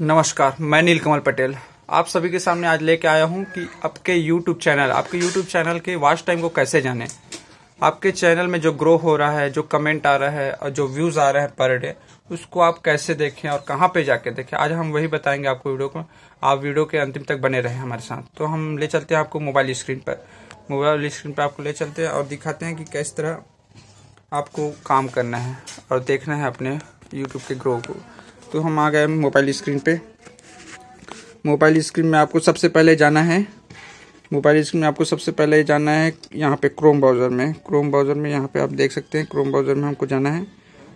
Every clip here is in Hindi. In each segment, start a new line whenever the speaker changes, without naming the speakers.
नमस्कार मैं नील कमल पटेल आप सभी के सामने आज लेके आया हूं कि आपके YouTube चैनल आपके YouTube चैनल के वॉच टाइम को कैसे जाने आपके चैनल में जो ग्रो हो रहा है जो कमेंट आ रहा है और जो व्यूज आ रहे हैं पर डे उसको आप कैसे देखें और कहाँ पे जाके देखें आज हम वही बताएंगे आपको वीडियो को आप वीडियो के अंतिम तक बने रहे हमारे साथ तो हम ले चलते हैं आपको मोबाइल स्क्रीन पर मोबाइल स्क्रीन पर आपको ले चलते हैं और दिखाते हैं कि किस तरह आपको काम करना है और देखना है अपने यूट्यूब के ग्रो को तो हम आ गए मोबाइल स्क्रीन पे मोबाइल स्क्रीन में आपको सबसे पहले जाना है मोबाइल स्क्रीन में आपको सबसे पहले जाना है यहाँ पे क्रोम ब्राउज़र में क्रोम ब्राउज़र में यहाँ पे आप देख सकते हैं क्रोम ब्राउज़र में हमको जाना है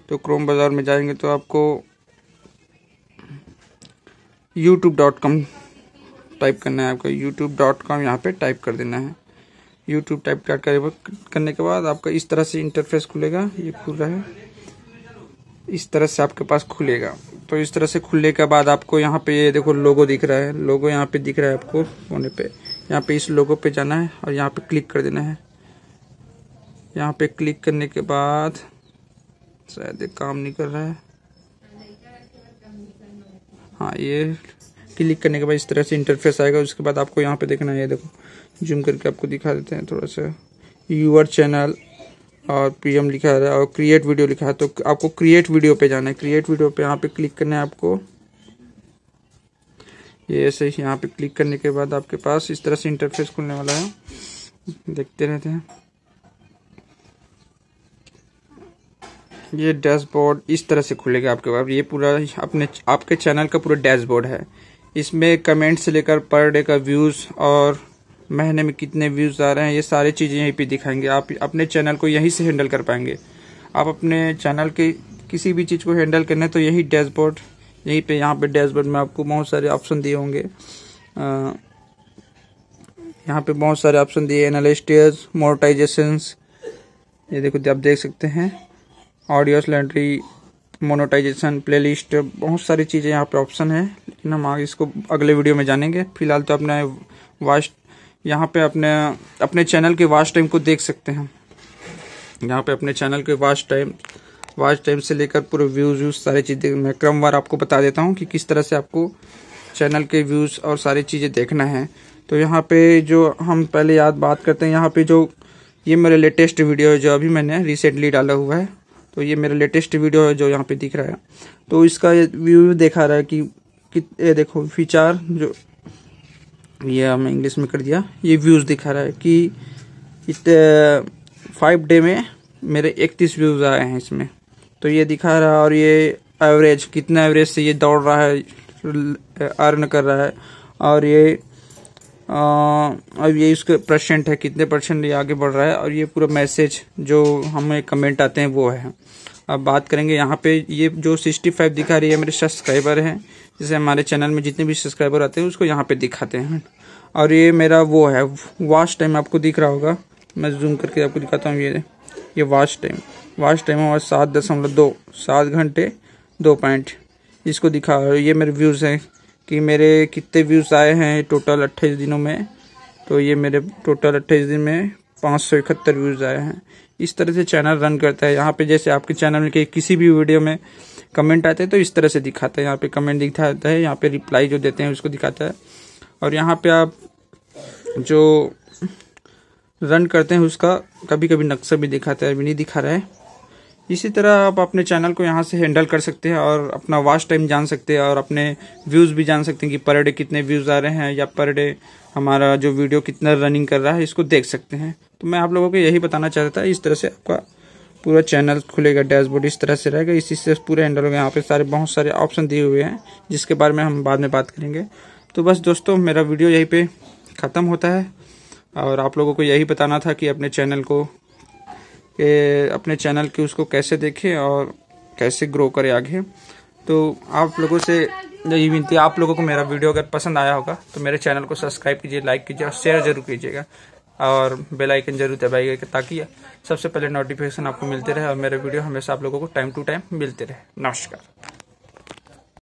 तो क्रोम ब्राउज़र में जाएंगे तो आपको यूट्यूब डॉट कॉम टाइप करना है आपको यूट्यूब डॉट कॉम यहाँ पर टाइप कर देना है यूट्यूब टाइप करने के बाद आपका इस तरह से इंटरफेस खुलेगा ये खुल रहा है इस तरह से आपके पास खुलेगा तो इस तरह से खुलने के बाद आपको यहाँ पे ये देखो लोगो दिख रहा है लोगो यहाँ पे दिख रहा है आपको फोन पे यहाँ पे इस लोगो पे जाना है और यहाँ पे क्लिक कर देना है यहाँ पे क्लिक करने के बाद शायद काम नहीं कर रहा है हाँ ये क्लिक करने के बाद इस तरह से इंटरफेस आएगा उसके बाद आपको यहाँ पे देखना है ये देखो जूम करके आपको दिखा देते हैं थोड़ा सा यूअर चैनल और पीएम लिखा है और क्रिएट वीडियो लिखा है तो आपको क्रिएट वीडियो पे जाना है क्रिएट वीडियो पे यहाँ पे क्लिक करना है आपको ये ऐसे ही यहाँ पे क्लिक करने के बाद आपके पास इस तरह से इंटरफेस खुलने वाला है देखते रहते हैं ये डैशबोर्ड इस तरह से खुलेगा आपके पास ये पूरा अपने आपके चैनल का पूरा डैशबोर्ड है इसमें कमेंट से लेकर पर डे का व्यूज़ और महीने में कितने व्यूज़ आ रहे हैं ये सारी चीज़ें यहीं पे दिखाएंगे आप अपने चैनल को यहीं से हैंडल कर पाएंगे आप अपने चैनल के किसी भी चीज़ को हैंडल करने तो यही डैशबोर्ड यहीं पे यहाँ पे डैशबोर्ड में आपको बहुत सारे ऑप्शन दिए होंगे यहाँ पे बहुत सारे ऑप्शन दिए एनालिस्टियर्स मोनोटाइजेशन ये देखो आप देख सकते हैं ऑडियो सिलेंड्री मोनोटाइजेशन प्लेलिस्ट बहुत सारी चीज़ें यहाँ पे ऑप्शन है लेकिन हम आगे इसको अगले वीडियो में जानेंगे फिलहाल तो अपना वॉइस यहाँ पे अपने अपने चैनल के वाच टाइम को देख सकते हैं यहाँ पे अपने चैनल के वाच टाइम वाच टाइम से लेकर पूरे व्यूज़ व्यूज सारी चीज़ें मैं क्रमवार आपको बता देता हूँ कि किस तरह से आपको चैनल के व्यूज़ और सारी चीज़ें देखना है तो यहाँ पे जो हम पहले याद बात करते हैं यहाँ पे जो ये मेरा लेटेस्ट वीडियो है जो अभी मैंने रिसेंटली डाला हुआ है तो ये मेरा लेटेस्ट वीडियो है जो यहाँ पे दिख रहा है तो इसका व्यू देखा रहा है कि, कि ये देखो फीचर जो ये हमें इंग्लिश में कर दिया ये व्यूज़ दिखा रहा है कि इत फाइव डे में मेरे इकतीस व्यूज़ आए हैं इसमें तो ये दिखा रहा है और ये एवरेज कितना एवरेज से ये दौड़ रहा है अर्न कर रहा है और ये अब ये इसका परसेंट है कितने परसेंट ये आगे बढ़ रहा है और ये पूरा मैसेज जो हमें कमेंट आते हैं वो है अब बात करेंगे यहाँ पे ये जो सिक्सटी फाइव दिखा रही है मेरे सब्सक्राइबर हैं जैसे हमारे चैनल में जितने भी सब्सक्राइबर आते हैं उसको यहाँ पे दिखाते हैं और ये मेरा वो है वाश टाइम आपको दिख रहा होगा मैं जूम करके आपको दिखाता हूँ ये ये वाश टाइम वाश टाइम हमारा सात दशमलव दो सात घंटे दो पॉइंट इसको दिखा ये मेरे व्यूज़ हैं कि मेरे कितने व्यूज़ आए हैं टोटल अट्ठाईस दिनों में तो ये मेरे टोटल अट्ठाईस दिन में पाँच सौ इकहत्तर व्यूज़ आए हैं इस तरह से चैनल रन करता है यहाँ पे जैसे आपके चैनल के किसी भी वीडियो में कमेंट आते हैं तो इस तरह से दिखाता है यहाँ पे कमेंट दिखाता है यहाँ पे रिप्लाई जो देते हैं उसको दिखाता है और यहाँ पे आप जो रन करते हैं उसका कभी कभी नक्शा भी दिखाता है अभी नहीं दिखा रहा है इसी तरह आप अपने चैनल को यहाँ से हैंडल कर सकते हैं और अपना वाच टाइम जान सकते हैं और अपने व्यूज़ भी जान सकते हैं कि पर डे कितने व्यूज़ आ रहे हैं या पर डे हमारा जो वीडियो कितना रनिंग कर रहा है इसको देख सकते हैं तो मैं आप लोगों को यही बताना चाहता था इस तरह से आपका पूरा चैनल खुलेगा डैशबोर्ड इस तरह से रहेगा इसी से पूरा हैंडल होगा यहाँ पे सारे बहुत सारे ऑप्शन दिए हुए हैं जिसके बारे में हम बाद में बात करेंगे तो बस दोस्तों मेरा वीडियो यहीं पे ख़त्म होता है और आप लोगों को यही बताना था कि अपने चैनल को अपने चैनल के उसको कैसे देखें और कैसे ग्रो करें आगे तो आप लोगों से यही विनती है आप लोगों को मेरा वीडियो अगर पसंद आया होगा तो मेरे चैनल को सब्सक्राइब कीजिए लाइक कीजिए और शेयर जरूर कीजिएगा और बेल आइकन जरूर दबाइएगा ताकि सबसे पहले नोटिफिकेशन आपको मिलते रहे और मेरे वीडियो हमेशा आप लोगों को टाइम टू टाइम मिलते रहे नमस्कार